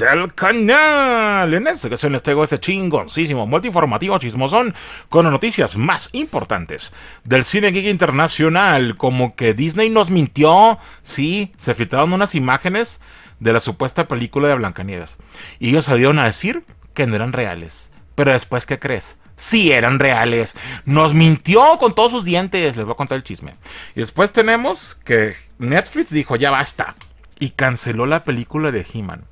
del canal. En esta ocasión les traigo este chingoncísimo multiinformativo, chismosón con noticias más importantes del cine geek internacional. Como que Disney nos mintió, sí, se filtraron unas imágenes de la supuesta película de Blancanieves. Y ellos salieron a decir que no eran reales. Pero después, ¿qué crees? sí eran reales. Nos mintió con todos sus dientes. Les voy a contar el chisme. Y después tenemos que Netflix dijo, ya basta. Y canceló la película de He-Man.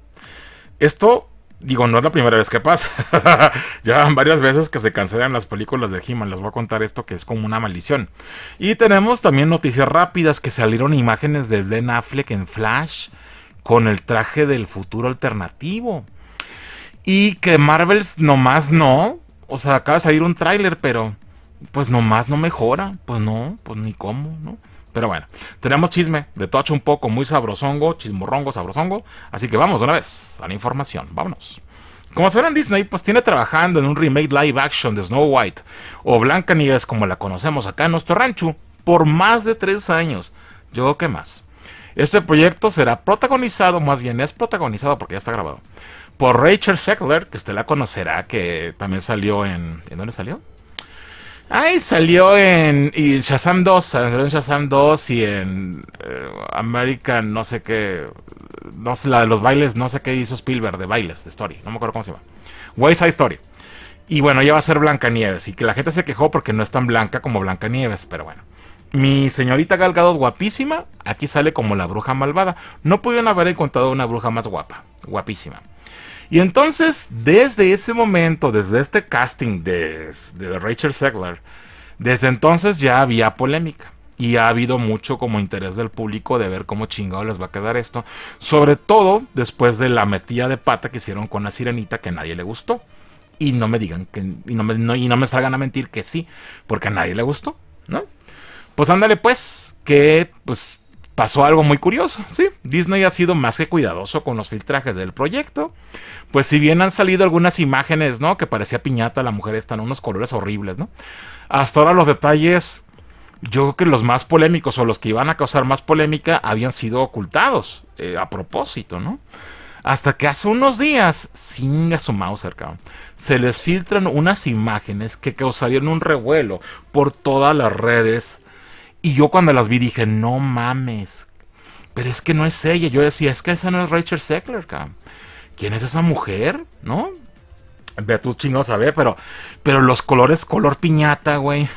Esto, digo, no es la primera vez que pasa. ya varias veces que se cancelan las películas de He-Man. Les voy a contar esto que es como una maldición. Y tenemos también noticias rápidas que salieron imágenes de Ben Affleck en Flash con el traje del futuro alternativo. Y que Marvels nomás no. O sea, acaba de salir un tráiler, pero pues nomás no mejora. Pues no, pues ni cómo, ¿no? Pero bueno, tenemos chisme de tocho un poco, muy sabrosongo, chismorrongo, sabrosongo. Así que vamos de una vez a la información, vámonos. Como saben Disney pues tiene trabajando en un remake live action de Snow White o Blanca Nieves como la conocemos acá en nuestro rancho por más de tres años. Yo ¿qué más. Este proyecto será protagonizado, más bien es protagonizado porque ya está grabado, por Rachel Seckler que usted la conocerá, que también salió en... ¿En dónde salió? Ay, salió en Shazam 2, salió en Shazam 2 y en eh, American, no sé qué, no sé, la de los bailes, no sé qué hizo Spielberg de bailes, de Story, no me acuerdo cómo se llama. Wayside Story. Y bueno, ya va a ser Blancanieves y que la gente se quejó porque no es tan blanca como Blancanieves, pero bueno. Mi señorita Galgado guapísima, aquí sale como la bruja malvada. No pudieron haber encontrado una bruja más guapa, guapísima. Y entonces, desde ese momento, desde este casting de, de Rachel Segler, desde entonces ya había polémica. Y ha habido mucho como interés del público de ver cómo chingado les va a quedar esto. Sobre todo después de la metida de pata que hicieron con la sirenita que a nadie le gustó. Y no me digan que. Y no me, y no me salgan a mentir que sí, porque a nadie le gustó, ¿no? Pues ándale, pues, que pues pasó algo muy curioso, ¿sí? Disney ha sido más que cuidadoso con los filtrajes del proyecto, pues si bien han salido algunas imágenes, ¿no? Que parecía piñata, la mujer está en unos colores horribles, ¿no? Hasta ahora los detalles, yo creo que los más polémicos o los que iban a causar más polémica habían sido ocultados eh, a propósito, ¿no? Hasta que hace unos días, sin asomado cercano, se les filtran unas imágenes que causarían un revuelo por todas las redes y yo cuando las vi dije, no mames. Pero es que no es ella. Yo decía, es que esa no es Rachel Seckler, cabrón. ¿Quién es esa mujer? ¿No? Ve tú chingados a ver, pero, pero los colores color piñata, güey.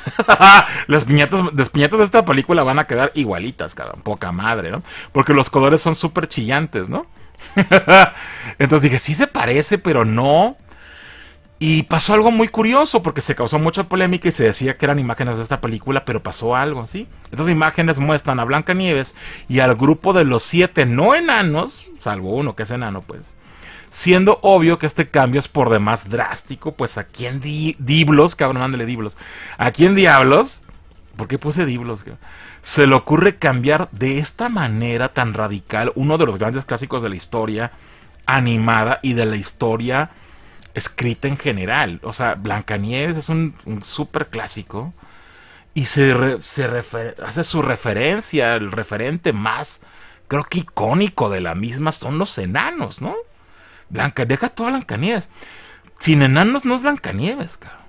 las, piñatas, las piñatas de esta película van a quedar igualitas, cabrón. Poca madre, ¿no? Porque los colores son súper chillantes, ¿no? Entonces dije, sí se parece, pero no. Y pasó algo muy curioso porque se causó mucha polémica y se decía que eran imágenes de esta película, pero pasó algo, ¿sí? Estas imágenes muestran a Blanca Nieves y al grupo de los siete no enanos, salvo uno que es enano, pues. Siendo obvio que este cambio es por demás drástico, pues aquí en diablos diblos, cabrón, mándale diblos. Aquí en diablos? ¿Por qué puse diblos? Se le ocurre cambiar de esta manera tan radical uno de los grandes clásicos de la historia animada y de la historia escrita en general. O sea, Blancanieves es un, súper clásico y se, hace su referencia, el referente más, creo que icónico de la misma son los enanos, ¿no? Blanca, deja toda Blancanieves. Sin enanos no es Blancanieves, cabrón.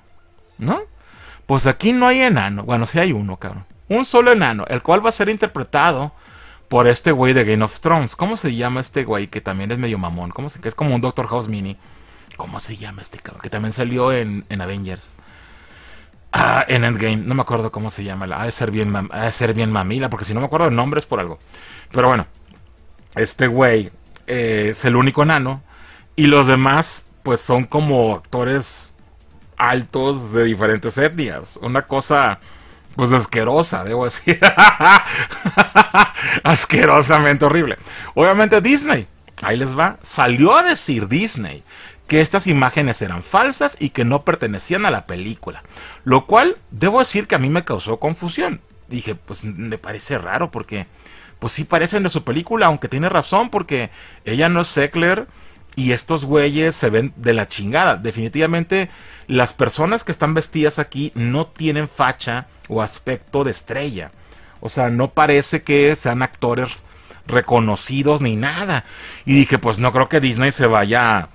¿No? Pues aquí no hay enano. Bueno, sí hay uno, cabrón. Un solo enano, el cual va a ser interpretado por este güey de Game of Thrones. ¿Cómo se llama este güey que también es medio mamón? ¿Cómo se que es como un Doctor House Mini? ¿Cómo se llama este cabrón? Que también salió en, Avengers. Ah, en Endgame. No me acuerdo cómo se llama. Ha de ser bien, de ser bien mamila, porque si no me acuerdo el nombre es por algo. Pero bueno, este güey eh, es el único enano. Y los demás, pues son como actores altos de diferentes etnias. Una cosa, pues asquerosa, debo decir. Asquerosamente horrible. Obviamente Disney. Ahí les va. Salió a decir Disney que estas imágenes eran falsas y que no pertenecían a la película, lo cual debo decir que a mí me causó confusión. Dije, pues me parece raro porque, pues sí parecen de su película, aunque tiene razón porque ella no es Seckler y estos güeyes se ven de la chingada. Definitivamente las personas que están vestidas aquí no tienen facha o aspecto de estrella. O sea, no parece que sean actores reconocidos ni nada. Y dije, pues no creo que Disney se vaya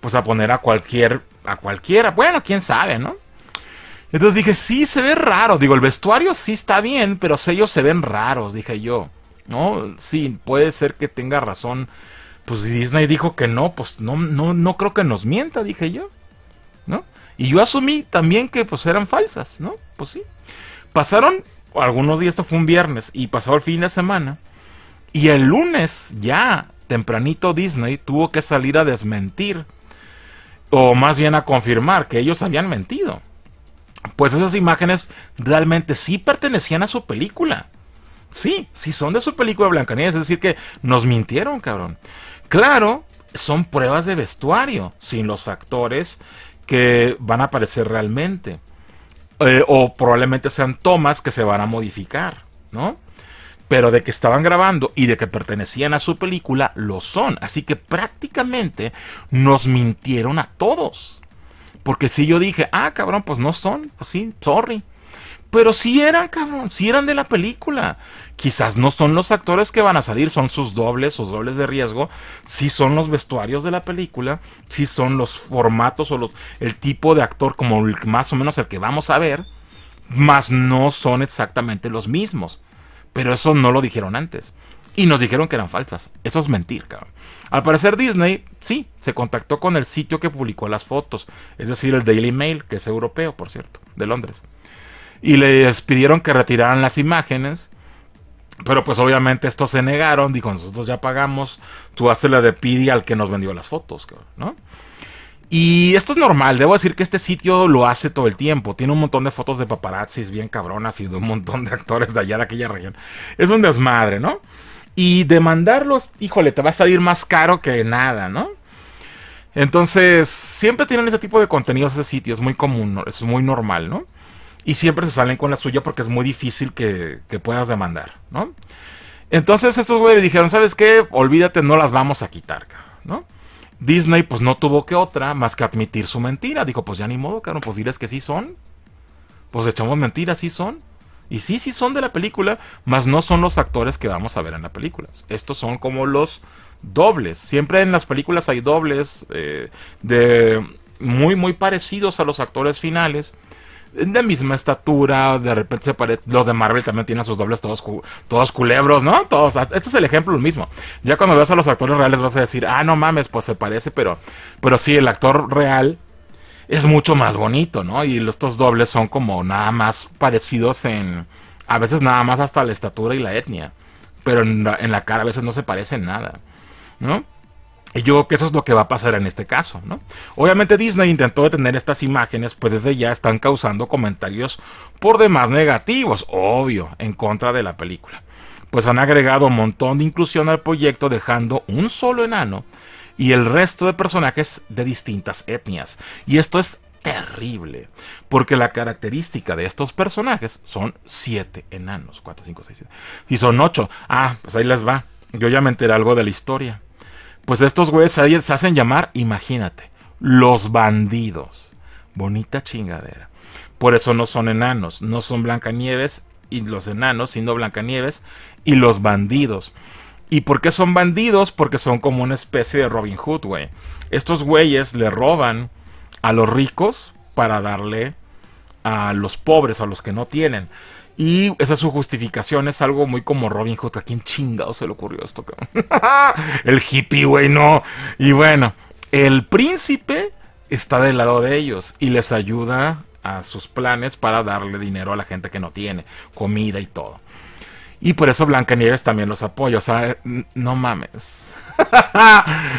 pues a poner a cualquier, a cualquiera. Bueno, quién sabe, ¿no? Entonces dije, sí, se ve raro. Digo, el vestuario sí está bien, pero ellos se ven raros, dije yo. ¿No? Sí, puede ser que tenga razón. Pues Disney dijo que no, pues no, no, no creo que nos mienta, dije yo. ¿No? Y yo asumí también que pues eran falsas, ¿no? Pues sí. Pasaron algunos días, esto fue un viernes, y pasó el fin de semana. Y el lunes, ya tempranito, Disney tuvo que salir a desmentir o más bien a confirmar que ellos habían mentido. Pues esas imágenes realmente sí pertenecían a su película. Sí, sí son de su película Blancanieves, es decir que nos mintieron, cabrón. Claro, son pruebas de vestuario, sin los actores que van a aparecer realmente. Eh, o probablemente sean tomas que se van a modificar, ¿no? pero de que estaban grabando y de que pertenecían a su película, lo son. Así que prácticamente nos mintieron a todos. Porque si yo dije, ah, cabrón, pues no son, pues sí, sorry. Pero si eran, cabrón, si eran de la película. Quizás no son los actores que van a salir, son sus dobles, sus dobles de riesgo. Si son los vestuarios de la película, si son los formatos o los, el tipo de actor como más o menos el que vamos a ver, más no son exactamente los mismos. Pero eso no lo dijeron antes. Y nos dijeron que eran falsas. Eso es mentir, cabrón. Al parecer Disney, sí, se contactó con el sitio que publicó las fotos, es decir, el Daily Mail, que es europeo, por cierto, de Londres. Y les pidieron que retiraran las imágenes, pero pues obviamente estos se negaron, dijo, nosotros ya pagamos, tú haces la de Pidi al que nos vendió las fotos, cabrón, ¿no? Y esto es normal, debo decir que este sitio lo hace todo el tiempo. Tiene un montón de fotos de paparazzis bien cabronas y de un montón de actores de allá de aquella región. Es un desmadre, ¿no? Y demandarlos, híjole, te va a salir más caro que nada, ¿no? Entonces, siempre tienen ese tipo de contenidos ese sitio, es muy común, es muy normal, ¿no? Y siempre se salen con la suya porque es muy difícil que, que puedas demandar, ¿no? Entonces estos güeyes dijeron, ¿sabes qué? Olvídate, no las vamos a quitar, ¿no? Disney pues no tuvo que otra más que admitir su mentira. Dijo, pues ya ni modo, caro pues diles que sí son. Pues echamos mentiras, sí son. Y sí, sí son de la película, mas no son los actores que vamos a ver en la película. Estos son como los dobles. Siempre en las películas hay dobles eh, de muy, muy parecidos a los actores finales de misma estatura, de repente se parece los de Marvel también tienen sus dobles todos, todos culebros, ¿no? Todos, ah, este es el ejemplo mismo. Ya cuando veas a los actores reales vas a decir, ah, no mames, pues se parece, pero, pero sí, el actor real es mucho más bonito, ¿no? Y estos dobles son como nada más parecidos en, a veces nada más hasta la estatura y la etnia, pero en la, en la cara a veces no se parecen nada, ¿no? Y yo creo que eso es lo que va a pasar en este caso, ¿no? Obviamente Disney intentó detener estas imágenes, pues desde ya están causando comentarios por demás negativos, obvio, en contra de la película. Pues han agregado un montón de inclusión al proyecto dejando un solo enano y el resto de personajes de distintas etnias. Y esto es terrible, porque la característica de estos personajes son siete enanos, 4, 5, 6, 7. Y son ocho. Ah, pues ahí les va. Yo ya me enteré algo de la historia pues estos güeyes se hacen llamar, imagínate, los bandidos. Bonita chingadera. Por eso no son enanos, no son Blancanieves y los enanos, sino Blancanieves y los bandidos. ¿Y por qué son bandidos? Porque son como una especie de Robin Hood, güey. Estos güeyes le roban a los ricos para darle a los pobres, a los que no tienen. Y esa es su justificación, es algo muy como Robin Hood. ¿A quién chingado se le ocurrió esto? el hippie, güey, no. Y bueno, el príncipe está del lado de ellos y les ayuda a sus planes para darle dinero a la gente que no tiene, comida y todo. Y por eso Blancanieves también los apoya. O sea, no mames.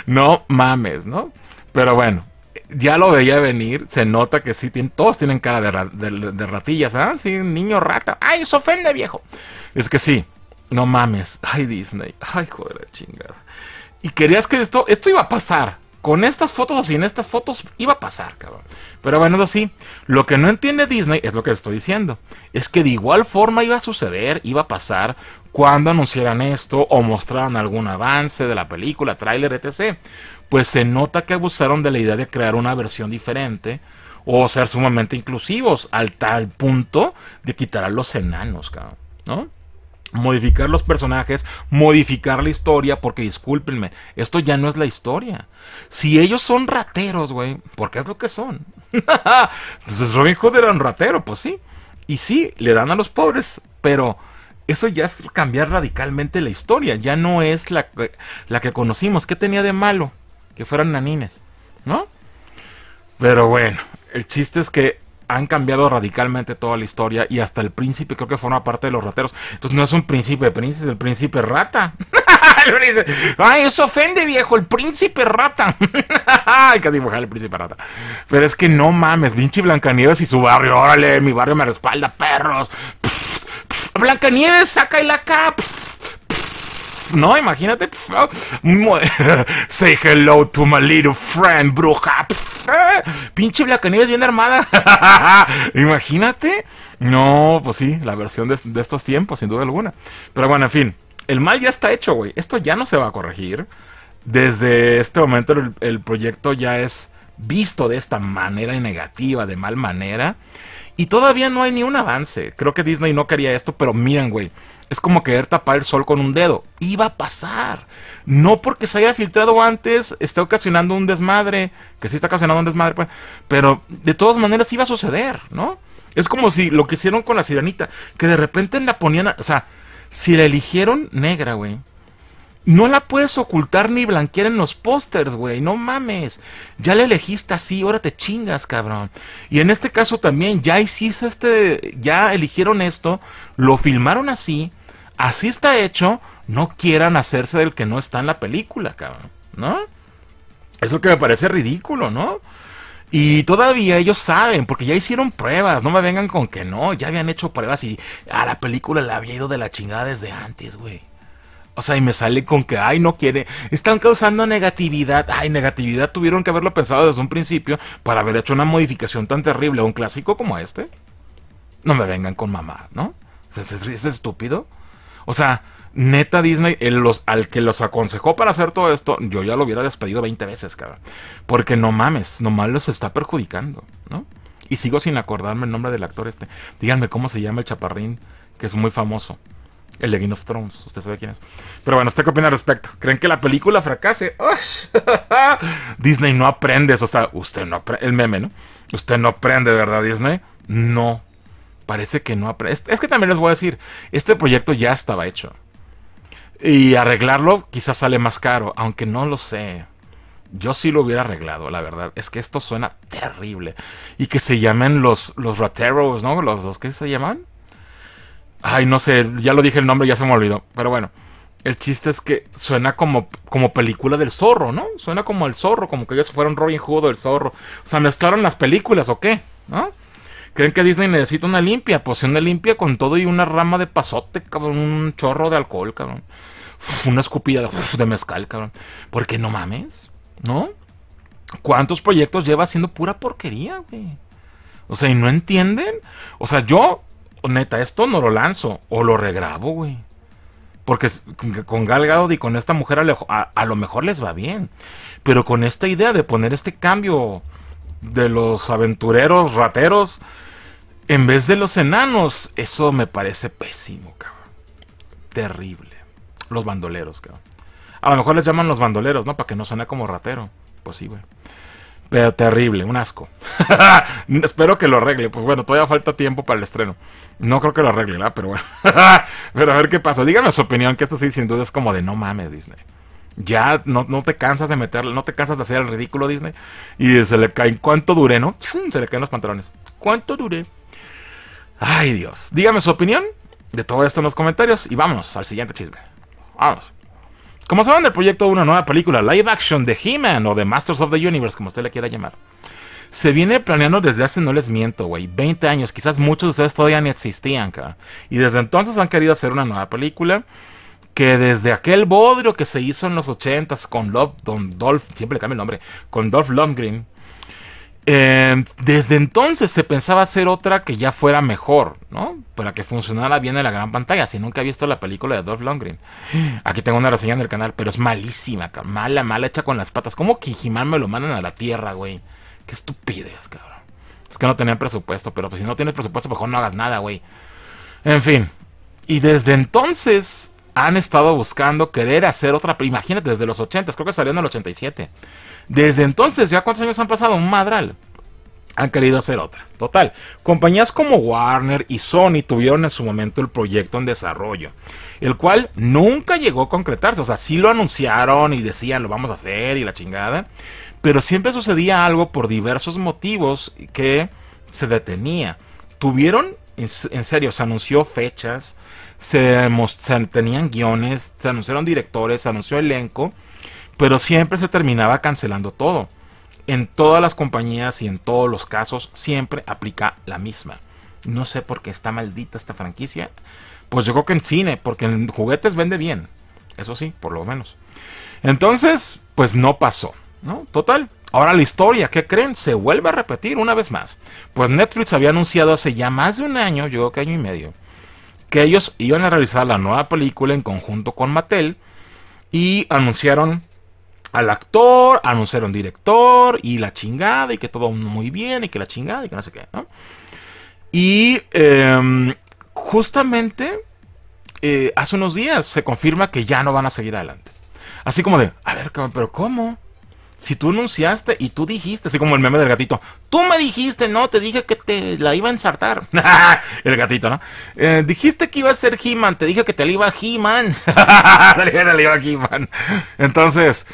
no mames, ¿no? Pero bueno, ya lo veía venir, se nota que sí, todos tienen cara de, ratillas, ah, sí, niño rata, ay, eso ofende viejo. Es que sí, no mames, ay Disney, ay joder, chingada. Y querías que esto, esto iba a pasar, con estas fotos o sin estas fotos iba a pasar, cabrón. Pero bueno, es así. Lo que no entiende Disney es lo que estoy diciendo. Es que de igual forma iba a suceder, iba a pasar cuando anunciaran esto o mostraran algún avance de la película, tráiler, etc pues se nota que abusaron de la idea de crear una versión diferente o ser sumamente inclusivos al tal punto de quitar a los enanos, ¿no? Modificar los personajes, modificar la historia, porque discúlpenme, esto ya no es la historia. Si ellos son rateros, güey, porque es lo que son. Entonces Robin Hood era un ratero, pues sí. Y sí, le dan a los pobres, pero eso ya es cambiar radicalmente la historia, ya no es la, la que conocimos. ¿Qué tenía de malo? que fueran nanines, ¿no? Pero bueno, el chiste es que han cambiado radicalmente toda la historia y hasta el príncipe creo que forma parte de los rateros. Entonces no es un príncipe príncipe, es el príncipe rata. Ay, eso ofende, viejo, el príncipe rata. Hay que dibujar el príncipe rata. Pero es que no mames, Vinci Blancanieves y su barrio, órale, mi barrio me respalda, perros. Pss, pss, Blancanieves, saca el acá. ¿no? Imagínate. Pues, ah, say hello to my little friend, bruja. Pinche pues, ah, pinche Blancanieves bien armada. Imagínate. No, pues sí, la versión de, estos tiempos, sin duda alguna. Pero bueno, en fin. El mal ya está hecho, güey. Esto ya no se va a corregir. Desde este momento el, proyecto ya es visto de esta manera negativa, de mal manera. Y todavía no hay ni un avance. Creo que Disney no quería esto, pero miren, güey. Es como querer tapar el sol con un dedo. Iba a pasar. No porque se haya filtrado antes, está ocasionando un desmadre. Que sí está ocasionando un desmadre, pues, Pero de todas maneras iba a suceder, ¿no? Es como si lo que hicieron con la sirenita, que de repente la ponían. o sea, si la eligieron negra, güey. No la puedes ocultar ni blanquear en los pósters, güey. No mames. Ya la elegiste así, ahora te chingas, cabrón. Y en este caso también, ya hiciste este. Ya eligieron esto, lo filmaron así así está hecho, no quieran hacerse del que no está en la película, cabrón, ¿no? Eso que me parece ridículo, ¿no? Y todavía ellos saben, porque ya hicieron pruebas, no me vengan con que no, ya habían hecho pruebas y a ah, la película la había ido de la chingada desde antes, güey. O sea, y me sale con que, ay, no quiere. Están causando negatividad. Ay, negatividad tuvieron que haberlo pensado desde un principio para haber hecho una modificación tan terrible a un clásico como este. No me vengan con mamá, ¿no? es estúpido? O sea, neta Disney, los, al que los aconsejó para hacer todo esto, yo ya lo hubiera despedido 20 veces, cabrón. Porque no mames, nomás los está perjudicando, ¿no? Y sigo sin acordarme el nombre del actor este. Díganme cómo se llama el chaparrín, que es muy famoso. El de Game of Thrones, usted sabe quién es. Pero bueno, ¿usted qué opina al respecto? ¿Creen que la película fracase? Disney no aprendes, o sea, usted no aprende. El meme, ¿no? Usted no aprende, ¿verdad, Disney? No parece que no Es que también les voy a decir, este proyecto ya estaba hecho. Y arreglarlo quizás sale más caro, aunque no lo sé. Yo sí lo hubiera arreglado, la verdad. Es que esto suena terrible. Y que se llamen los, los rateros, ¿no? Los, dos que se llaman. Ay, no sé, ya lo dije el nombre, ya se me olvidó. Pero bueno, el chiste es que suena como, como película del zorro, ¿no? Suena como el zorro, como que ellos fueron Robin Hood o el zorro. O sea, mezclaron las películas o qué, ¿no? ¿Creen que Disney necesita una limpia? Pues una limpia con todo y una rama de pasote, cabrón. Un chorro de alcohol, cabrón. una escupilla de, de mezcal, cabrón. Porque no mames, ¿no? ¿Cuántos proyectos lleva haciendo pura porquería, güey? O sea, ¿y no entienden? O sea, yo, neta, esto no lo lanzo o lo regrabo, güey. Porque con Gal y con esta mujer a, lo mejor les va bien. Pero con esta idea de poner este cambio de los aventureros, rateros, en vez de los enanos. Eso me parece pésimo, cabrón. Terrible. Los bandoleros, cabrón. A lo mejor les llaman los bandoleros, ¿no? Para que no suene como ratero. Pues sí, güey. Pero terrible, un asco. Espero que lo arregle. Pues bueno, todavía falta tiempo para el estreno. No creo que lo arregle, Pero bueno. Pero a ver qué pasa. Díganme su opinión, que esto sí sin duda es como de no mames, Disney. Ya no, te cansas de meterle, no te cansas de hacer el ridículo Disney. Y eh, se le caen, ¿cuánto duré, no? Se le caen los pantalones. ¿Cuánto duré? Ay Dios. Dígame su opinión de todo esto en los comentarios y vamos al siguiente chisme. Vamos. Como saben el proyecto de una nueva película live action de He-Man o de Masters of the Universe, como usted le quiera llamar, se viene planeando desde hace, no les miento, güey, 20 años. Quizás muchos de ustedes todavía ni existían, cara. Y desde entonces han querido hacer una nueva película que desde aquel bodrio que se hizo en los 80 con, Love, Don, Dolph, siempre le cambio el nombre, con Dolph Lundgren, eh, desde entonces se pensaba hacer otra que ya fuera mejor, ¿no? Para que funcionara bien en la gran pantalla. Si nunca he visto la película de Dolph Lundgren, aquí tengo una reseña en el canal, pero es malísima, mala, mala, hecha con las patas. ¿Cómo que me lo mandan a la tierra, güey? Qué estupidez, cabrón. Es que no tenían presupuesto, pero pues si no tienes presupuesto, mejor no hagas nada, güey. En fin. Y desde entonces han estado buscando querer hacer otra. Imagínate, desde los 80, creo que salió en el 87. Desde entonces, ¿ya cuántos años han pasado? Un madral. Han querido hacer otra. Total. Compañías como Warner y Sony tuvieron en su momento el proyecto en desarrollo, el cual nunca llegó a concretarse. O sea, sí lo anunciaron y decían lo vamos a hacer y la chingada. Pero siempre sucedía algo por diversos motivos que se detenía. Tuvieron, en serio, se anunció fechas, se, tenían guiones, se anunciaron directores, se anunció elenco, pero siempre se terminaba cancelando todo. En todas las compañías y en todos los casos siempre aplica la misma. No sé por qué está maldita esta franquicia. Pues yo creo que en cine, porque en juguetes vende bien. Eso sí, por lo menos. Entonces, pues no pasó, ¿no? Total. Ahora la historia, ¿qué creen? Se vuelve a repetir una vez más. Pues Netflix había anunciado hace ya más de un año, yo creo que año y medio, que ellos iban a realizar la nueva película en conjunto con Mattel y anunciaron al actor, anunciaron director y la chingada y que todo muy bien y que la chingada y que no sé qué, Y em, justamente eh, hace unos días se confirma que ya no van a seguir adelante. Así como de, a ver, pero ¿cómo? si tú anunciaste y tú dijiste, así como el meme del gatito, tú me dijiste, no, te dije que te la iba a ensartar. el gatito, ¿no? Eh, dijiste que iba a ser He-Man, te dije que te la iba a He-Man. te la iba a He-Man. Entonces,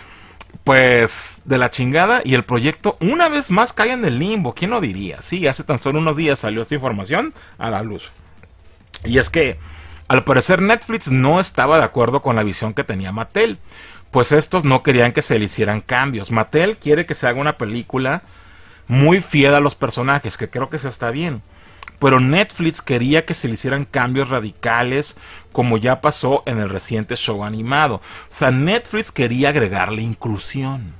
pues, de la chingada y el proyecto una vez más cae en el limbo. ¿Quién lo diría? Sí, hace tan solo unos días salió esta información a la luz. Y es que, al parecer, Netflix no estaba de acuerdo con la visión que tenía Mattel pues estos no querían que se le hicieran cambios. Mattel quiere que se haga una película muy fiel a los personajes, que creo que se está bien. Pero Netflix quería que se le hicieran cambios radicales, como ya pasó en el reciente show animado. O sea, Netflix quería agregarle inclusión.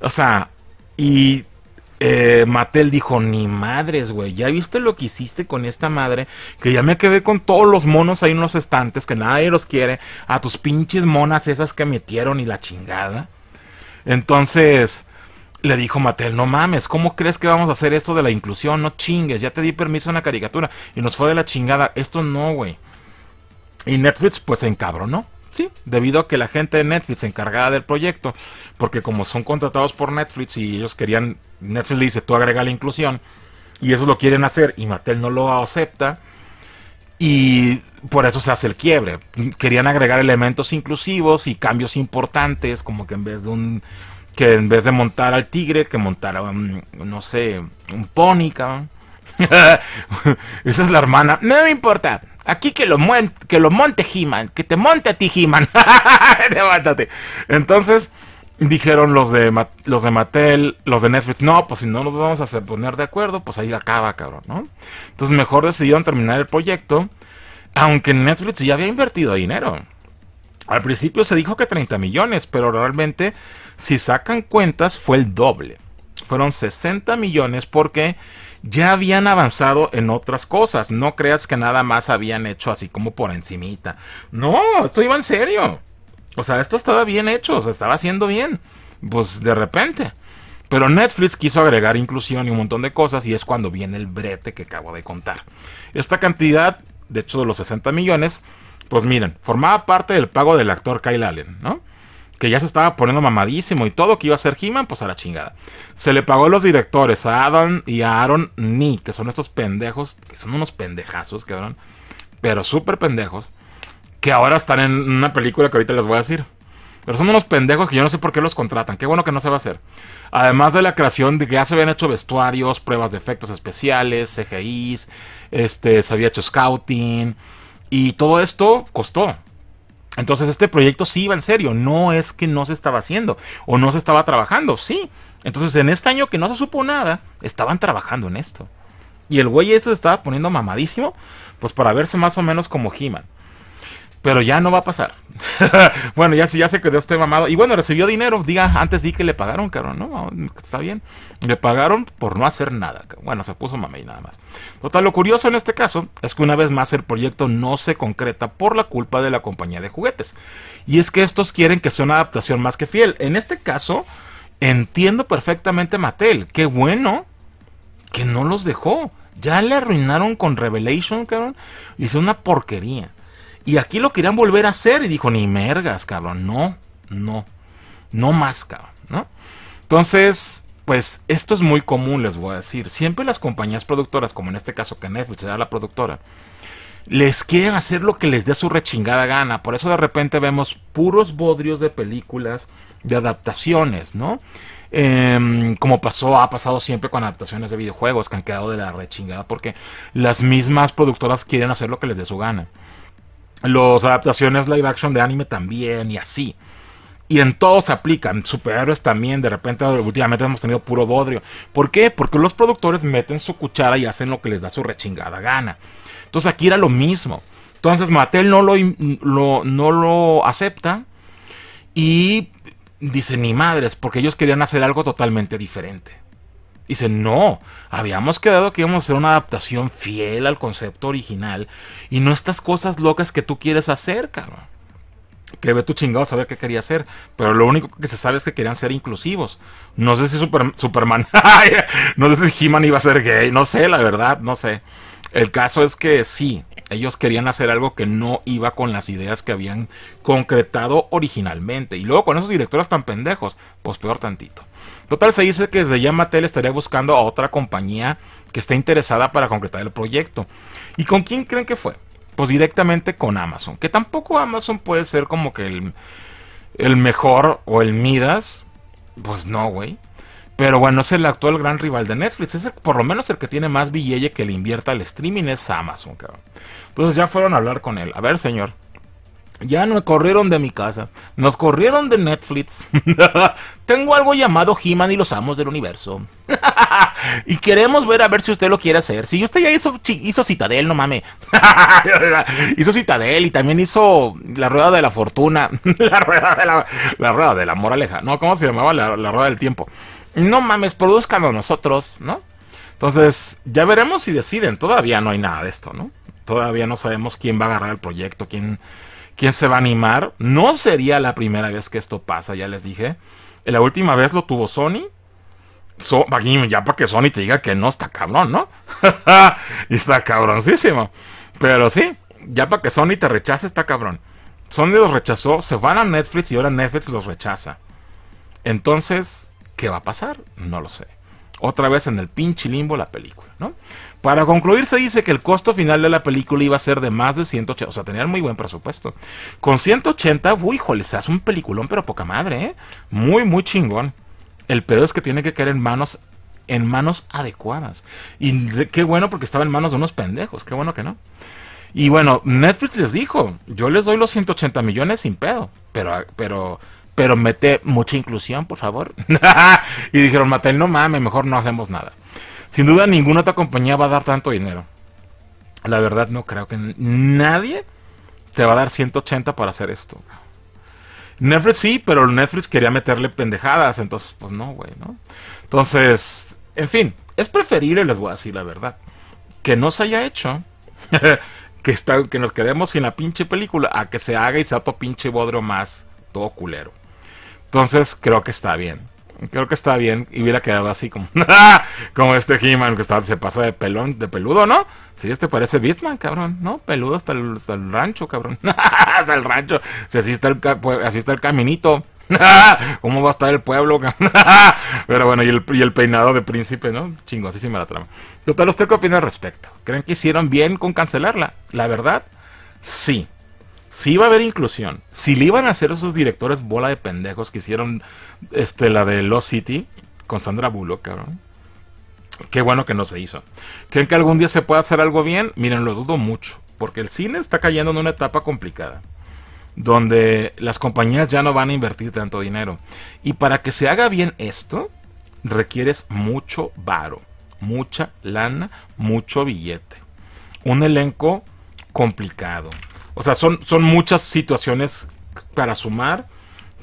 O sea, y eh, dijo, ni madres, güey, ya viste lo que hiciste con esta madre, que ya me quedé con todos los monos ahí en los estantes, que nadie los quiere, a tus pinches monas esas que metieron y la chingada. Entonces, le dijo Matel no mames, ¿cómo crees que vamos a hacer esto de la inclusión? No chingues, ya te di permiso A la caricatura y nos fue de la chingada, esto no, güey. Y Netflix pues se encabronó. Sí, debido a que la gente de Netflix encargada del proyecto, porque como son contratados por Netflix y ellos querían Netflix le dice, tú agrega la inclusión. Y eso lo quieren hacer y Mattel no lo acepta. Y por eso se hace el quiebre. Querían agregar elementos inclusivos y cambios importantes, como que en vez de un que en vez de montar al tigre, que montara un, no sé, un pony, Esa es la hermana. No me importa. Aquí que lo, que lo monte He-Man. Que te monte a ti He-Man. Entonces, Dijeron los de, los de Mattel, los de Netflix, no, pues si no nos vamos a poner de acuerdo, pues ahí acaba, cabrón, ¿no? Entonces mejor decidieron terminar el proyecto, aunque Netflix ya había invertido dinero. Al principio se dijo que 30 millones, pero realmente, si sacan cuentas, fue el doble. Fueron 60 millones porque ya habían avanzado en otras cosas. No creas que nada más habían hecho así como por encimita. No, esto iba en serio. O sea, esto estaba bien hecho, o sea, estaba haciendo bien. Pues de repente. Pero Netflix quiso agregar inclusión y un montón de cosas y es cuando viene el brete que acabo de contar. Esta cantidad, de hecho de los 60 millones, pues miren, formaba parte del pago del actor Kyle Allen, ¿no? Que ya se estaba poniendo mamadísimo y todo que iba a ser He-Man, pues a la chingada. Se le pagó a los directores, a Adam y a Aaron Nee, que son estos pendejos, que son unos pendejazos, cabrón, pero súper pendejos que ahora están en una película que ahorita les voy a decir. Pero son unos pendejos que yo no sé por qué los contratan. Qué bueno que no se va a hacer. Además de la creación de que ya se habían hecho vestuarios, pruebas de efectos especiales, CGIs, este, se había hecho scouting. Y todo esto costó. Entonces este proyecto sí iba en serio. No es que no se estaba haciendo o no se estaba trabajando. Sí. Entonces en este año que no se supo nada, estaban trabajando en esto. Y el güey este se estaba poniendo mamadísimo, pues para verse más o menos como He-Man. Pero ya no va a pasar. bueno, ya, ya se quedó este mamado. Y bueno, recibió dinero. Diga, antes di que le pagaron, cabrón. No, está bien. Le pagaron por no hacer nada. Bueno, se puso y nada más. Total, lo curioso en este caso es que una vez más el proyecto no se concreta por la culpa de la compañía de juguetes. Y es que estos quieren que sea una adaptación más que fiel. En este caso, entiendo perfectamente a Mattel. Qué bueno que no los dejó. Ya le arruinaron con Revelation, cabrón. Hizo una porquería. Y aquí lo querían volver a hacer y dijo, ni mergas, cabrón, no, no, no más, cabrón, ¿no? Entonces, pues esto es muy común, les voy a decir. Siempre las compañías productoras, como en este caso que Netflix era la productora, les quieren hacer lo que les dé su rechingada gana. Por eso de repente vemos puros bodrios de películas, de adaptaciones, ¿no? Em, como pasó, ha pasado siempre con adaptaciones de videojuegos que han quedado de la rechingada porque las mismas productoras quieren hacer lo que les dé su gana. Las adaptaciones live action de anime también y así. Y en todo se aplican. Superhéroes también. De repente, últimamente hemos tenido puro bodrio. ¿Por qué? Porque los productores meten su cuchara y hacen lo que les da su rechingada gana. Entonces aquí era lo mismo. Entonces Mattel no lo, no lo acepta. Y dice, ni madres, porque ellos querían hacer algo totalmente diferente. Dice, no, habíamos quedado que íbamos a hacer una adaptación fiel al concepto original y no estas cosas locas que tú quieres hacer, cabrón. Que ve tu chingado a saber qué quería hacer. Pero lo único que se sabe es que querían ser inclusivos. No sé si Superman. no sé si He-Man iba a ser gay. No sé, la verdad, no sé. El caso es que sí, ellos querían hacer algo que no iba con las ideas que habían concretado originalmente. Y luego con esos directores tan pendejos, pues peor tantito. Total, se dice que desde ya estaría buscando a otra compañía que esté interesada para concretar el proyecto. ¿Y con quién creen que fue? Pues directamente con Amazon. Que tampoco Amazon puede ser como que el, mejor o el Midas. Pues no, güey. Pero bueno, es el actual gran rival de Netflix. Es por lo menos el que tiene más billete que le invierta al streaming es Amazon, cabrón. Entonces ya fueron a hablar con él. A ver, señor, ya nos corrieron de mi casa, nos corrieron de Netflix. Tengo algo llamado He-Man y los Amos del Universo. y queremos ver a ver si usted lo quiere hacer. Si usted ya hizo, Citadel, no mames. hizo Citadel y también hizo la Rueda de la Fortuna. la, rueda de la, Rueda de la Moraleja. No, ¿cómo se llamaba? La, Rueda del Tiempo. No mames, produzcan nosotros, ¿no? Entonces, ya veremos si deciden. Todavía no hay nada de esto, ¿no? Todavía no sabemos quién va a agarrar el proyecto, quién ¿Quién se va a animar? No sería la primera vez que esto pasa, ya les dije. La última vez lo tuvo Sony. ya para que Sony te diga que no, está cabrón, ¿no? está cabroncísimo. Pero sí, ya para que Sony te rechace, está cabrón. Sony los rechazó, se van a Netflix y ahora Netflix los rechaza. Entonces, ¿qué va a pasar? No lo sé otra vez en el pinche limbo la película, ¿no? Para concluir, se dice que el costo final de la película iba a ser de más de 180, o sea, tenían muy buen presupuesto. Con 180, uy, híjole, se hace un peliculón, pero poca madre, ¿eh? Muy, muy chingón. El pedo es que tiene que caer en manos, en manos adecuadas. Y qué bueno porque estaba en manos de unos pendejos, qué bueno que no. Y bueno, Netflix les dijo, yo les doy los 180 millones sin pedo, pero, pero pero mete mucha inclusión, por favor. y dijeron, Mate, no mames, mejor no hacemos nada. Sin duda ninguna otra compañía va a dar tanto dinero. La verdad no creo que nadie te va a dar 180 para hacer esto. Netflix sí, pero Netflix quería meterle pendejadas, entonces pues no, güey, ¿no? Entonces, en fin, es preferible, les voy a decir la verdad, que no se haya hecho, que, está, que nos quedemos sin la pinche película, a que se haga y se todo pinche bodrio más, todo culero. Entonces creo que está bien. Creo que está bien y hubiera quedado así como, como este He-Man que está, se pasa de pelón, de peludo, ¿no? Sí, este parece Bisman, cabrón, ¿no? Peludo hasta el, rancho, cabrón. hasta el rancho. Si así está el, pues, así está caminito. ¿Cómo va a estar el pueblo? Pero bueno, y el, peinado de príncipe, ¿no? chingo así me la trama. Total, ¿usted qué opina al respecto? ¿Creen que hicieron bien con cancelarla? La verdad, sí si iba a haber inclusión, si le iban a hacer esos directores bola de pendejos que hicieron este, la de Lost City con Sandra Bullock, cabrón. Qué bueno que no se hizo. ¿Creen que algún día se pueda hacer algo bien? Miren, lo dudo mucho, porque el cine está cayendo en una etapa complicada, donde las compañías ya no van a invertir tanto dinero. Y para que se haga bien esto, requieres mucho varo, mucha lana, mucho billete. Un elenco complicado. O sea, son, son muchas situaciones para sumar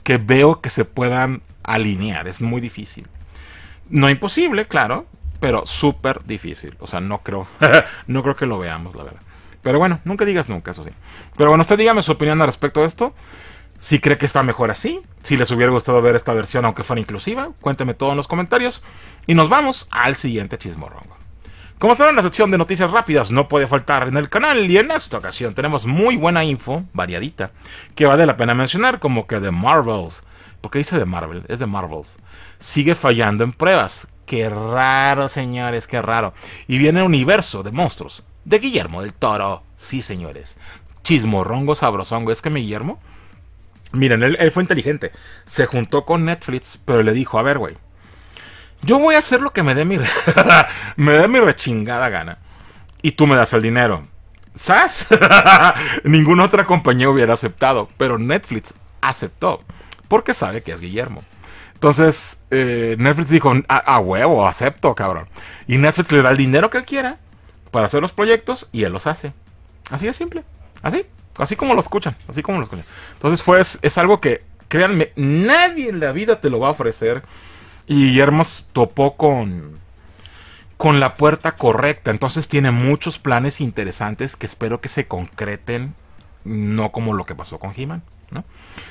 que veo que se puedan alinear. Es muy difícil. No imposible, claro, pero súper difícil. O sea, no creo, no creo que lo veamos, la verdad. Pero bueno, nunca digas nunca, eso sí. Pero bueno, usted dígame su opinión al respecto de esto. Si cree que está mejor así, si les hubiera gustado ver esta versión aunque fuera inclusiva, cuénteme todo en los comentarios y nos vamos al siguiente chismorrongo. Como en la sección de noticias rápidas no puede faltar en el canal y en esta ocasión tenemos muy buena info, variadita, que vale la pena mencionar, como que de Marvels. ¿Por qué dice de Marvel? Es de Marvels. Sigue fallando en pruebas. Qué raro, señores, qué raro. Y viene el universo de monstruos. De Guillermo del Toro. Sí, señores. Chismorrongo, sabrosongo. Es que mi Guillermo... Miren, él, él fue inteligente. Se juntó con Netflix, pero le dijo, a ver, güey, yo voy a hacer lo que me dé mi, me dé mi rechingada gana. Y tú me das el dinero. ¿Sabes? Ninguna otra compañía hubiera aceptado, pero Netflix aceptó, porque sabe que es Guillermo. Entonces, eh, Netflix dijo, a, huevo, acepto, cabrón. Y Netflix le da el dinero que él quiera para hacer los proyectos y él los hace. Así de simple. Así. Así como lo escuchan. Así como lo escuchan. Entonces fue, es algo que, créanme, nadie en la vida te lo va a ofrecer y Hermos topó con, con la puerta correcta. Entonces tiene muchos planes interesantes que espero que se concreten, no como lo que pasó con He-Man.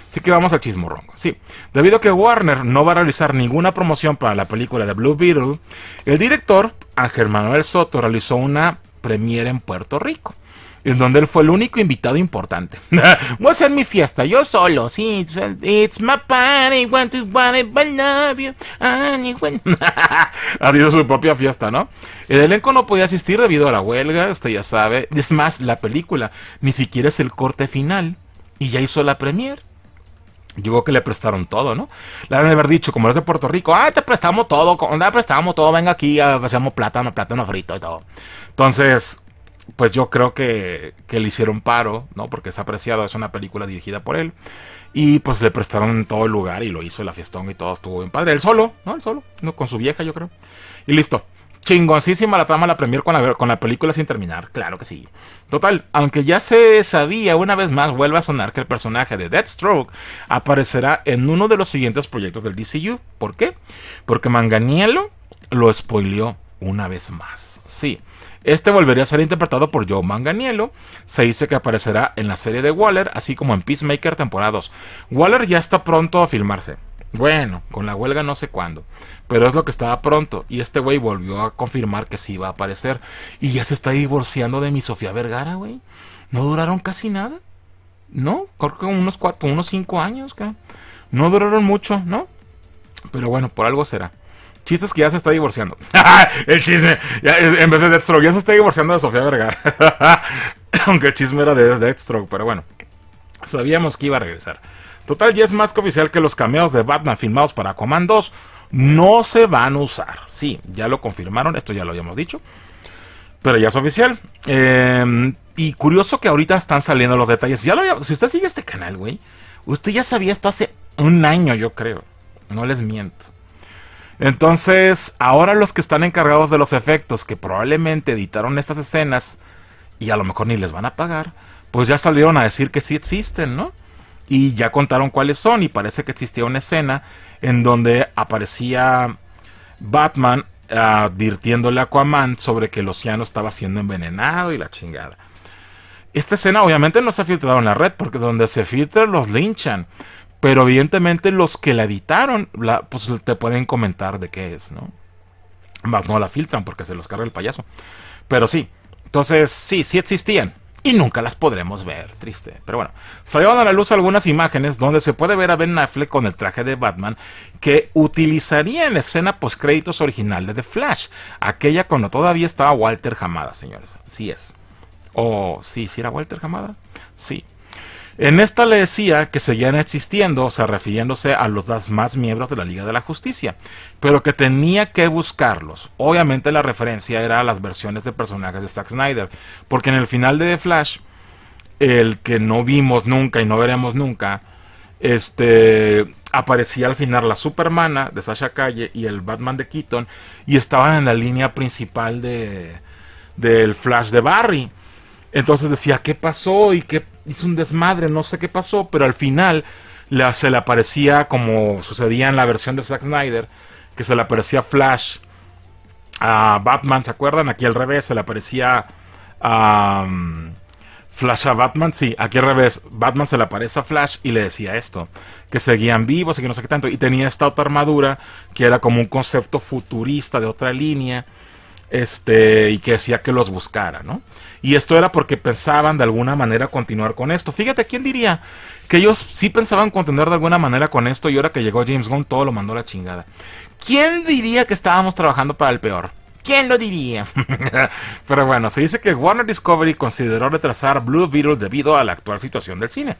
Así que vamos al chismorrongo. Sí, debido a que Warner no va a realizar ninguna promoción para la película de Blue Beetle, el director Ángel Manuel Soto realizó una premiere en Puerto Rico en donde él fue el único invitado importante. Voy a hacer mi fiesta, yo solo. Sí, it's my party, one, two, one, I love you, Adiós su propia fiesta, ¿no? El elenco no podía asistir debido a la huelga, usted ya sabe. Es más, la película ni siquiera es el corte final y ya hizo la premier. Llegó que le prestaron todo, ¿no? Le han de haber dicho, como eres de Puerto Rico, ah, te prestamos todo, te prestamos todo, venga aquí, hacemos plátano, plátano frito y todo. Entonces, pues yo creo que, le hicieron paro, ¿no? Porque es apreciado, es una película dirigida por él. Y pues le prestaron en todo el lugar y lo hizo la fiestón y todo estuvo en padre. Él solo, ¿no? El solo, ¿no? Con su vieja, yo creo. Y listo. Chingoncísima la trama la premier con la, con la película sin terminar, claro que sí. Total, aunque ya se sabía, una vez más vuelve a sonar que el personaje de Deathstroke aparecerá en uno de los siguientes proyectos del DCU. ¿Por qué? Porque Manganiello lo spoileó una vez más. Sí. Este volvería a ser interpretado por Joe Manganiello. Se dice que aparecerá en la serie de Waller, así como en Peacemaker temporadas. Waller ya está pronto a filmarse. Bueno, con la huelga no sé cuándo, pero es lo que estaba pronto. Y este güey volvió a confirmar que sí iba a aparecer. Y ya se está divorciando de mi Sofía Vergara, güey. No duraron casi nada. ¿No? Creo que unos cuatro, unos cinco años, No duraron mucho, ¿no? Pero bueno, por algo será chistes que ya se está divorciando. el chisme. en vez de Deathstroke, ya se está divorciando de Sofía Vergara. Aunque el chisme era de Deathstroke, pero bueno. Sabíamos que iba a regresar. Total, ya es más que oficial que los cameos de Batman filmados para Commandos no se van a usar. Sí, ya lo confirmaron, esto ya lo habíamos dicho. Pero ya es oficial. Em, y curioso que ahorita están saliendo los detalles. Ya si usted sigue este canal, güey, usted ya sabía esto hace un año, yo creo. No les miento. Entonces, ahora los que están encargados de los efectos, que probablemente editaron estas escenas y a lo mejor ni les van a pagar, pues ya salieron a decir que sí existen, ¿no? Y ya contaron cuáles son y parece que existía una escena en donde aparecía Batman advirtiéndole a Aquaman sobre que el océano estaba siendo envenenado y la chingada. Esta escena obviamente no se ha filtrado en la red, porque donde se filtra los linchan. Pero evidentemente los que la editaron, pues te pueden comentar de qué es, ¿no? Más no la filtran porque se los carga el payaso. Pero sí, entonces sí, sí existían. Y nunca las podremos ver, triste. Pero bueno, salieron a la luz algunas imágenes donde se puede ver a Ben Affleck con el traje de Batman que utilizaría en la escena postcréditos original de The Flash, aquella cuando todavía estaba Walter Jamada señores. Sí es. O oh, sí, sí era Walter Hamada. Sí, en esta le decía que seguían existiendo, o sea, refiriéndose a los más miembros de la Liga de la Justicia, pero que tenía que buscarlos. Obviamente la referencia era a las versiones de personajes de Zack Snyder, porque en el final de The Flash, el que no vimos nunca y no veremos nunca, este aparecía al final la Supermana de Sasha Calle y el Batman de Keaton y estaban en la línea principal de del Flash de Barry. Entonces decía, ¿qué pasó? ¿Y qué, hizo un desmadre, no sé qué pasó, pero al final se le aparecía como sucedía en la versión de Zack Snyder, que se le aparecía Flash a Batman, ¿se acuerdan? Aquí al revés, se le aparecía um, Flash a Batman, sí, aquí al revés, Batman se le aparece a Flash y le decía esto, que seguían vivos y que no sé qué tanto, y tenía esta otra armadura que era como un concepto futurista de otra línea este, y que decía que los buscara, ¿no? Y esto era porque pensaban de alguna manera continuar con esto. Fíjate, ¿quién diría que ellos sí pensaban continuar de alguna manera con esto y ahora que llegó James Gunn todo lo mandó a la chingada? ¿Quién diría que estábamos trabajando para el peor? ¿Quién lo diría? Pero bueno, se dice que Warner Discovery consideró retrasar Blue Beetle debido a la actual situación del cine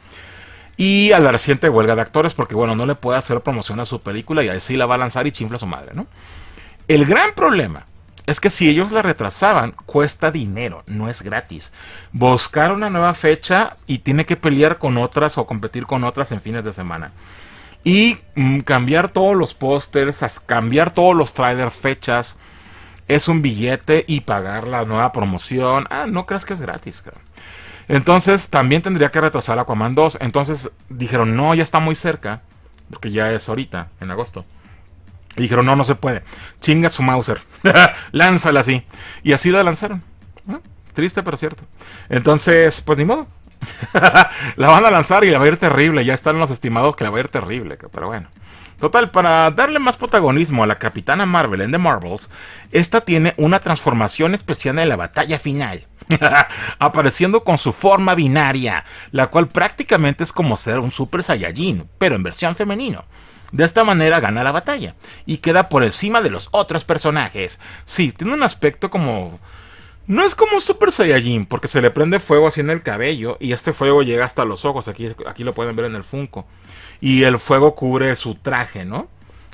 y a la reciente huelga de actores, porque bueno, no le puede hacer promoción a su película y así la va a lanzar y chinfla su madre, ¿no? El gran problema es que si ellos la retrasaban, cuesta dinero, no es gratis. Buscar una nueva fecha y tiene que pelear con otras o competir con otras en fines de semana. Y mm, cambiar todos los pósters, cambiar todos los trailer fechas, es un billete y pagar la nueva promoción. Ah, no creas que es gratis, Entonces también tendría que retrasar Aquaman 2. Entonces dijeron, no, ya está muy cerca, porque ya es ahorita, en agosto. Y dijeron, no, no se puede. Chinga su Mauser. Lánzala así. Y así la lanzaron. Triste, pero cierto. Entonces, pues ni modo. la van a lanzar y la va a ir terrible. Ya están los estimados que la va a ir terrible. Pero bueno. Total, para darle más protagonismo a la Capitana Marvel en The Marvels, esta tiene una transformación especial en la batalla final. apareciendo con su forma binaria, la cual prácticamente es como ser un Super Saiyajin, pero en versión femenino. De esta manera gana la batalla y queda por encima de los otros personajes. Sí, tiene un aspecto como... No es como Super Saiyajin, porque se le prende fuego así en el cabello y este fuego llega hasta los ojos. Aquí, aquí lo pueden ver en el Funko. Y el fuego cubre su traje, ¿no?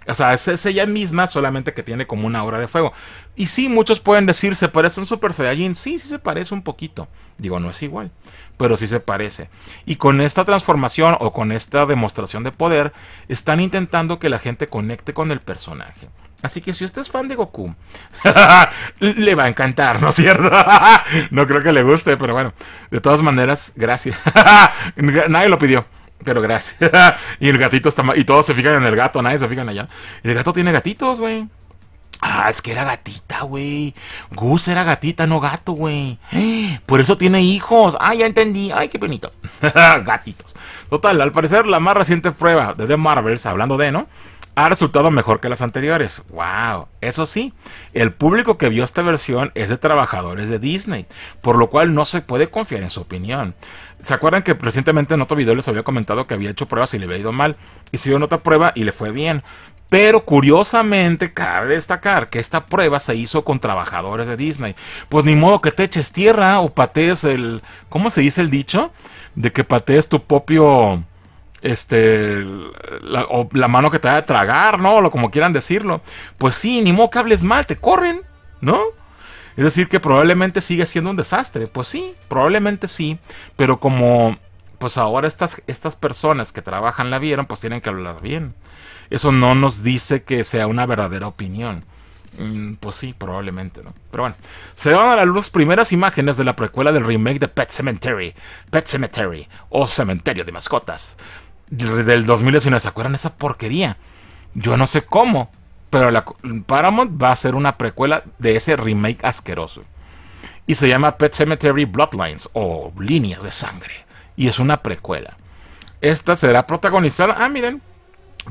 O sea, es, ella misma, solamente que tiene como una obra de fuego. Y sí, muchos pueden decir, se parece un Super Saiyajin. Sí, sí se parece un poquito. Digo, no es igual, pero sí se parece. Y con esta transformación o con esta demostración de poder, están intentando que la gente conecte con el personaje. Así que si usted es fan de Goku, le va a encantar, ¿no es cierto? no creo que le guste, pero bueno, de todas maneras, gracias. Nadie lo pidió. Pero gracias. y el gatito está mal. Y todos se fijan en el gato, nadie se fijan allá. El gato tiene gatitos, güey. Ah, es que era gatita, güey. Gus era gatita, no gato, güey. Por eso tiene hijos. Ah, ya entendí. Ay, qué bonito. Gatitos. Total, al parecer, la más reciente prueba de The Marvels, hablando de, ¿no? ha resultado mejor que las anteriores. ¡Wow! Eso sí, el público que vio esta versión es de trabajadores de Disney, por lo cual no se puede confiar en su opinión. ¿Se acuerdan que recientemente en otro video les había comentado que había hecho pruebas y le había ido mal? Hicieron otra prueba y le fue bien. Pero curiosamente, cabe destacar que esta prueba se hizo con trabajadores de Disney. Pues ni modo que te eches tierra o patees el. ¿Cómo se dice el dicho? De que patees tu propio este, o la mano que te va a tragar, ¿no? O como quieran decirlo. Pues sí, ni modo que hables mal, te corren, ¿no? Es decir, que probablemente sigue siendo un desastre. Pues sí, probablemente sí, pero como pues ahora estas, estas personas que trabajan la vieron, pues tienen que hablar bien. Eso no nos dice que sea una verdadera opinión. Mm, pues sí, probablemente, ¿no? Pero bueno, se van a la luz primeras imágenes de la precuela del remake de Pet Cemetery, Pet Cemetery o Cementerio de Mascotas, del 2019. ¿Se acuerdan esa porquería? Yo no sé cómo, pero la, Paramount va a hacer una precuela de ese remake asqueroso. Y se llama Pet Cemetery Bloodlines o Líneas de Sangre. Y es una precuela. Esta será protagonizada, ah, miren,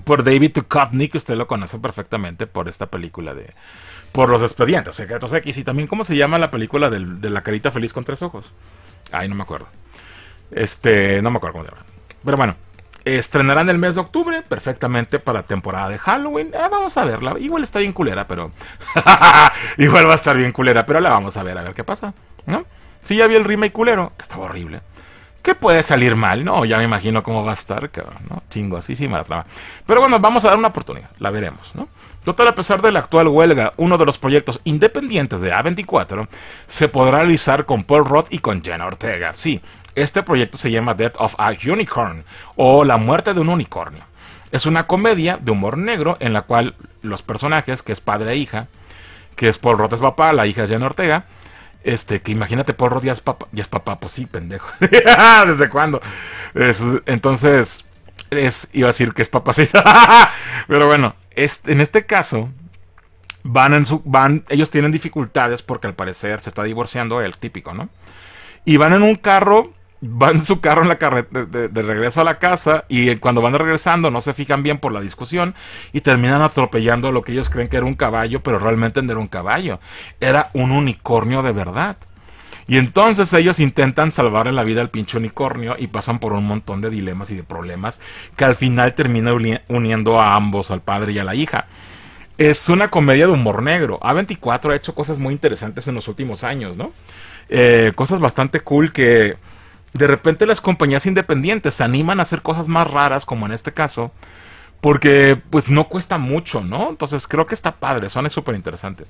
por David Duchovny, que usted lo conoce perfectamente por esta película de... Por los expedientes, Secretos X. Y también, ¿cómo se llama la película de la carita feliz con tres ojos? Ay, no me acuerdo. Este, no me acuerdo cómo se llama. Pero bueno, Estrenarán el mes de octubre, perfectamente para la temporada de Halloween. Eh, vamos a verla. Igual está bien culera, pero. Igual va a estar bien culera, pero la vamos a ver, a ver qué pasa. ¿No? Sí, ya vi el remake culero, que estaba horrible. ¿Qué puede salir mal? No, ya me imagino cómo va a estar, cabrón, Chingo, así sí más trama. Pero bueno, vamos a dar una oportunidad, la veremos, ¿no? Total, a pesar de la actual huelga, uno de los proyectos independientes de A24 se podrá realizar con Paul Roth y con Jenna Ortega. Sí, este proyecto se llama Death of a Unicorn o La muerte de un unicornio. Es una comedia de humor negro en la cual los personajes, que es padre e hija, que es Paul Roth es papá, la hija es Jan Ortega, este, que imagínate Paul Roth ya es papá, es papá pues sí, pendejo. ¿Desde cuándo? entonces, es, iba a decir que es papacita. Pero bueno, en este caso, van en su, van, ellos tienen dificultades porque al parecer se está divorciando el típico, ¿no? Y van en un carro van su carro en la carreta de, regreso a la casa y eh, cuando van regresando no se fijan bien por la discusión y terminan atropellando lo que ellos creen que era un caballo, pero realmente no era un caballo, era un unicornio de verdad. Y entonces ellos intentan en la vida al pinche unicornio y pasan por un montón de dilemas y de problemas que al final termina uniendo a ambos, al padre y a la hija. Es una comedia de humor negro. A24 ha hecho cosas muy interesantes en los últimos años, ¿no? Eh, cosas bastante cool que de repente las compañías independientes se animan a hacer cosas más raras, como en este caso, porque pues no cuesta mucho, ¿no? Entonces creo que está padre, son súper interesante.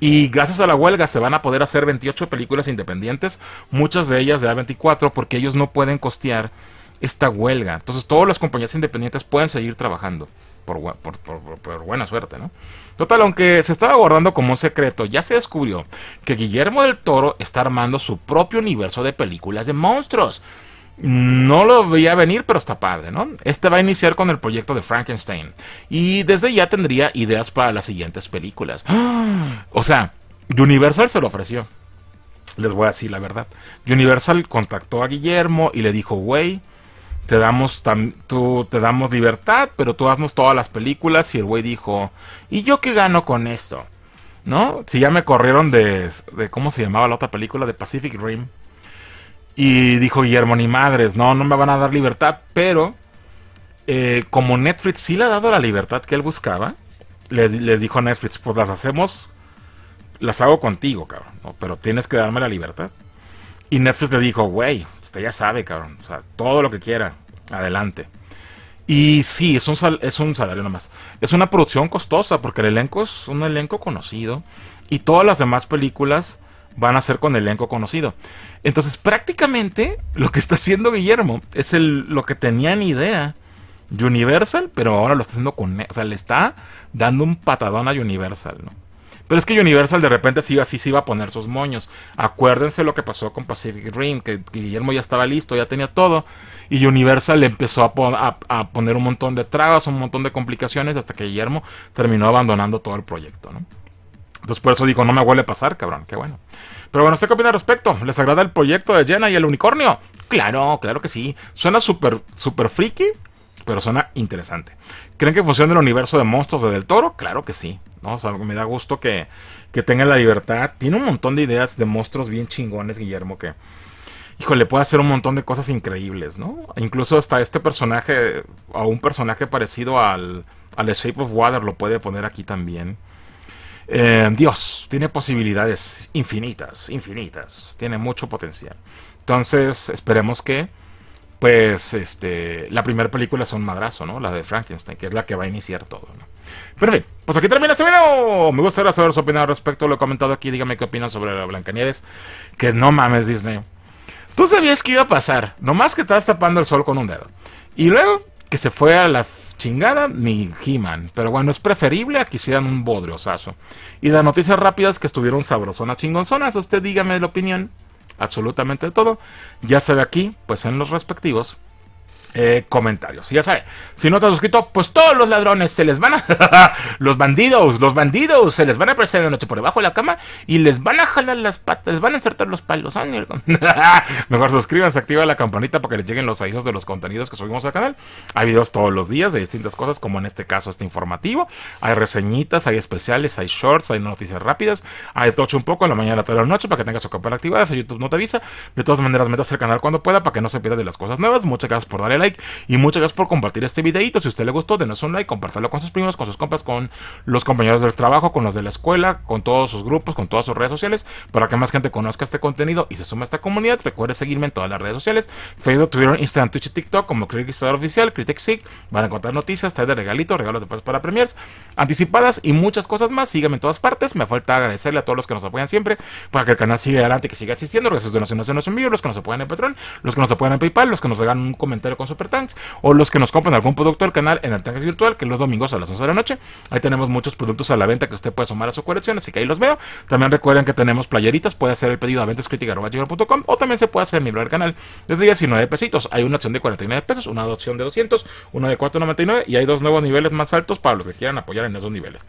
Y gracias a la huelga se van a poder hacer 28 películas independientes, muchas de ellas de A24, porque ellos no pueden costear esta huelga. Entonces todas las compañías independientes pueden seguir trabajando, por, por buena suerte, ¿no? Total, aunque se estaba guardando como un secreto, ya se descubrió que Guillermo del Toro está armando su propio universo de películas de monstruos. No lo veía venir, pero está padre, ¿no? Este va a iniciar con el proyecto de Frankenstein. Y desde ya tendría ideas para las siguientes películas. O sea, Universal se lo ofreció. Les voy a decir la verdad. Universal contactó a Guillermo y le dijo, güey, te damos, te damos libertad, pero tú haznos todas las películas. Y el güey dijo, ¿y yo qué gano con esto? ¿No? Si ya me corrieron de, ¿cómo se llamaba la otra película? De Pacific Rim. Y dijo Guillermo, ni madres, no, no me van a dar libertad, pero eh, como Netflix sí le ha dado la libertad que él buscaba, le, dijo a Netflix, pues las hacemos, las hago contigo, cabrón, pero tienes que darme la libertad. Y Netflix le dijo, güey, usted ya sabe, cabrón. O sea, todo lo que quiera. Adelante. Y sí, es un, es un salario nomás. Es una producción costosa porque el elenco es un elenco conocido y todas las demás películas van a ser con elenco conocido. Entonces, prácticamente lo que está haciendo Guillermo es el, lo que tenían idea Universal, pero ahora lo está haciendo con. O sea, le está dando un patadón a Universal, ¿no? Pero es que Universal de repente sí, así se iba a poner sus moños. Acuérdense lo que pasó con Pacific Rim, que Guillermo ya estaba listo, ya tenía todo. Y Universal empezó a, poner un montón de trabas, un montón de complicaciones, hasta que Guillermo terminó abandonando todo el proyecto, ¿no? Entonces por eso digo, no me huele a pasar, cabrón, qué bueno. Pero bueno, ¿usted qué opina al respecto? ¿Les agrada el proyecto de Jenna y el unicornio? Claro, claro que sí. Suena súper, súper friki, persona interesante. ¿Creen que funciona el universo de monstruos de Del Toro? Claro que sí. ¿no? me da gusto que, que tenga la libertad. Tiene un montón de ideas de monstruos bien chingones, Guillermo, que, híjole, puede hacer un montón de cosas increíbles, ¿no? Incluso hasta este personaje, A un personaje parecido al, al Shape of Water, lo puede poner aquí también. Eh, Dios, tiene posibilidades infinitas, infinitas, tiene mucho potencial. Entonces, esperemos que pues este, la primera película es un madrazo, ¿no? La de Frankenstein, que es la que va a iniciar todo, ¿no? Pero en pues aquí termina este video. Me gustaría saber su opinión al respecto. Lo he comentado aquí. Dígame qué opinas sobre la Blancanieves. Que no mames, Disney. Tú sabías que iba a pasar. Nomás que estabas tapando el sol con un dedo. Y luego que se fue a la chingada Mi He-Man. Pero bueno, es preferible a que hicieran un bodriosazo. Y las noticias rápidas que estuvieron sabrosonas, chingonzonas. Usted dígame la opinión absolutamente todo. Ya se de aquí, pues en los respectivos eh, comentarios. Y ya sabes, si no te has suscrito, pues todos los ladrones se les van a. los bandidos, los bandidos se les van a aparecer de noche por debajo de la cama y les van a jalar las patas, les van a insertar los palos. Mejor suscríbanse, activa la campanita para que les lleguen los avisos de los contenidos que subimos al canal. Hay videos todos los días de distintas cosas, como en este caso este informativo. Hay reseñitas, hay especiales, hay shorts, hay noticias rápidas. Hay tocho un poco en la mañana, tarde la noche para que tengas su campana activada. Si YouTube no te avisa, de todas maneras, metas al canal cuando pueda para que no se pierda de las cosas nuevas. Muchas gracias por darle like. Y muchas gracias por compartir este videito. Si usted le gustó, denos un like, compártalo con sus primos, con sus compas, con los compañeros del trabajo, con los de la escuela, con todos sus grupos, con todas sus redes sociales, para que más gente conozca este contenido y se suma a esta comunidad. Recuerde seguirme en todas las redes sociales: Facebook, Twitter, Instagram, Twitch y TikTok, como Criticistar Oficial, Critic Van a encontrar noticias, traer de regalitos, regalos de pasos para premiers, anticipadas y muchas cosas más. Síganme en todas partes. Me falta agradecerle a todos los que nos apoyan siempre para que el canal siga adelante, que siga existiendo. Gracias a donaciones en los los que nos apoyan en Patreon, los que nos apoyan en PayPal, los que nos hagan un comentario con Tanks o los que nos compran algún producto del canal en el Tanques Virtual, que los domingos a las 11 de la noche. Ahí tenemos muchos productos a la venta que usted puede sumar a su colección, así que ahí los veo. También recuerden que tenemos playeritas, puede hacer el pedido a ventascritica.com o también se puede hacer miembro del canal desde 19 pesitos. Hay una opción de 49 pesos, una opción de 200, una de 4.99 y hay dos nuevos niveles más altos para los que quieran apoyar en esos niveles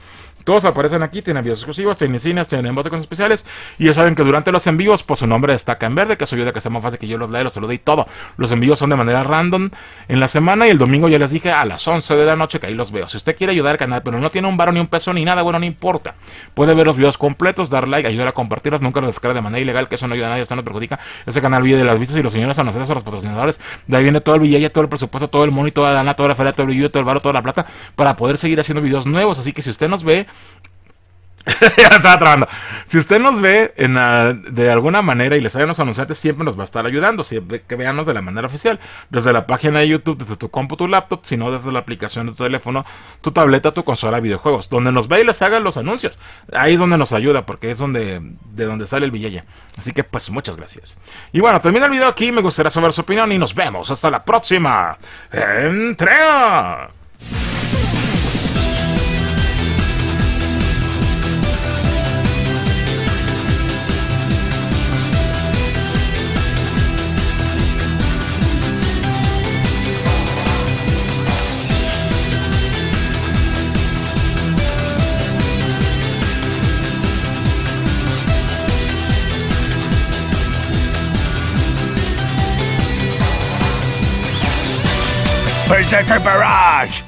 aparecen aquí, tienen videos exclusivos, tienen cines, tienen botecos especiales. Y ya saben que durante los envíos, pues su nombre destaca en verde, que eso ayuda a que sea más fácil que yo los lea, los salude y todo. Los envíos son de manera random en la semana y el domingo ya les dije a las 11 de la noche que ahí los veo. Si usted quiere ayudar al canal, pero no tiene un varón ni un peso ni nada, bueno, no importa. Puede ver los videos completos, dar like, ayudar a compartirlos, nunca los descargue de manera ilegal, que eso no ayuda a nadie, eso no perjudica. Ese canal vive de las vistas y los señores a nosotros, a los patrocinadores. De ahí viene todo el billete, todo el presupuesto, todo el money, toda la lana, toda la feria, todo el video, todo el barro, toda la plata, para poder seguir haciendo videos nuevos. Así que si usted nos ve, ya estaba trabajando Si usted nos ve en, ah, de alguna manera y les salen los anunciantes, siempre nos va a estar ayudando. Siempre que veanos de la manera oficial, desde la página de YouTube, desde tu compu, tu laptop, sino desde la aplicación de tu teléfono, tu tableta, tu consola de videojuegos. Donde nos ve y les haga los anuncios. Ahí es donde nos ayuda, porque es donde de donde sale el billete. Así que, pues, muchas gracias. Y bueno, termina el video aquí. Me gustaría saber su opinión y nos vemos. Hasta la próxima. Entrega. Berserker Barrage!